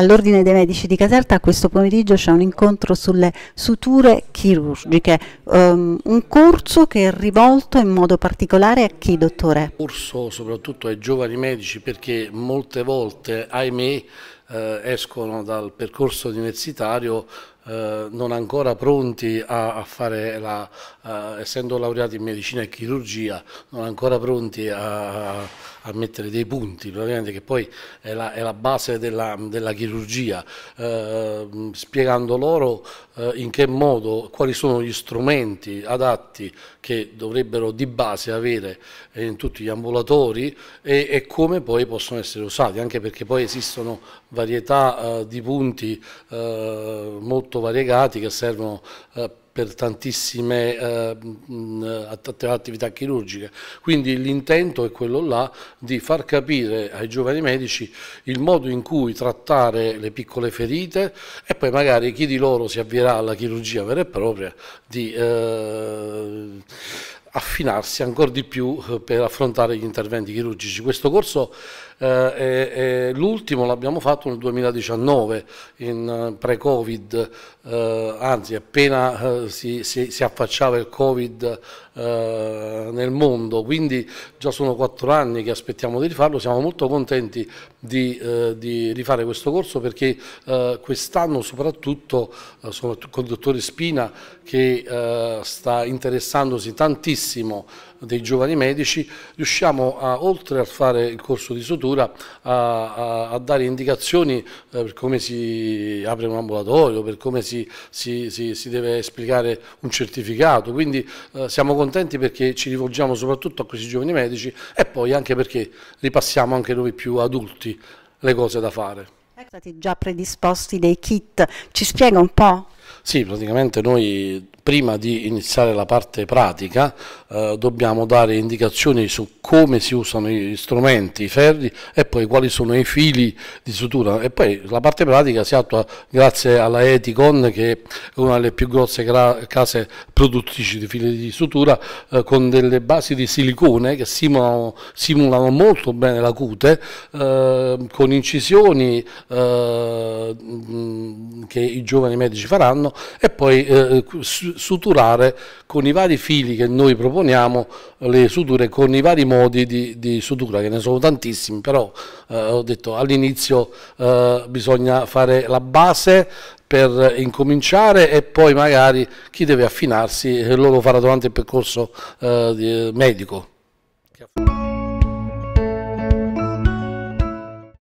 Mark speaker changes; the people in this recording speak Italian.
Speaker 1: All'Ordine dei Medici di Caserta questo pomeriggio c'è un incontro sulle suture chirurgiche, um, un corso che è rivolto in modo particolare a chi, dottore? Un corso soprattutto ai giovani medici perché molte volte, ahimè, eh, escono dal percorso universitario eh, non ancora pronti a, a fare la, eh, essendo laureati in medicina e chirurgia, non ancora pronti a a mettere dei punti, che poi è la, è la base della, della chirurgia, eh, spiegando loro eh, in che modo, quali sono gli strumenti adatti che dovrebbero di base avere eh, in tutti gli ambulatori e, e come poi possono essere usati, anche perché poi esistono varietà eh, di punti eh, molto variegati che servono eh, per tantissime eh, attività chirurgiche. Quindi l'intento è quello là di far capire ai giovani medici il modo in cui trattare le piccole ferite e poi magari chi di loro si avvierà alla chirurgia vera e propria di eh, affinarsi ancora di più eh, per affrontare gli interventi chirurgici. Questo corso eh, è, è l'ultimo, l'abbiamo fatto nel 2019, in eh, pre-Covid, eh, anzi appena eh, si, si, si, affacciava il Covid eh, nel mondo, quindi già sono quattro anni che aspettiamo di rifarlo, siamo molto contenti di, eh, di rifare questo corso perché eh, quest'anno soprattutto eh, sono con il dottore Spina che eh, sta interessandosi tantissimo dei giovani medici, riusciamo a, oltre a fare il corso di sutura a, a, a dare indicazioni eh, per come si apre un ambulatorio, per come si, si, si, si deve esplicare un certificato, quindi eh, siamo contenti perché ci rivolgiamo soprattutto a questi giovani medici e poi anche perché ripassiamo anche noi più adulti le cose da fare. Ecco, stati già predisposti dei kit, ci spiega un po'? Sì, praticamente noi prima di iniziare la parte pratica eh, dobbiamo dare indicazioni su come si usano gli strumenti, i ferri e poi quali sono i fili di sutura e poi la parte pratica si attua grazie alla Eticon che è una delle più grosse case produttrici di fili di sutura eh, con delle basi di silicone che simulano, simulano molto bene la cute eh, con incisioni eh, che i giovani medici faranno e poi eh, suturare con i vari fili che noi proponiamo le suture con i vari modi di, di sutura, che ne sono tantissimi, però eh, ho detto all'inizio eh, bisogna fare la base per incominciare e poi magari chi deve affinarsi eh, lo farà durante il percorso eh, eh, medico.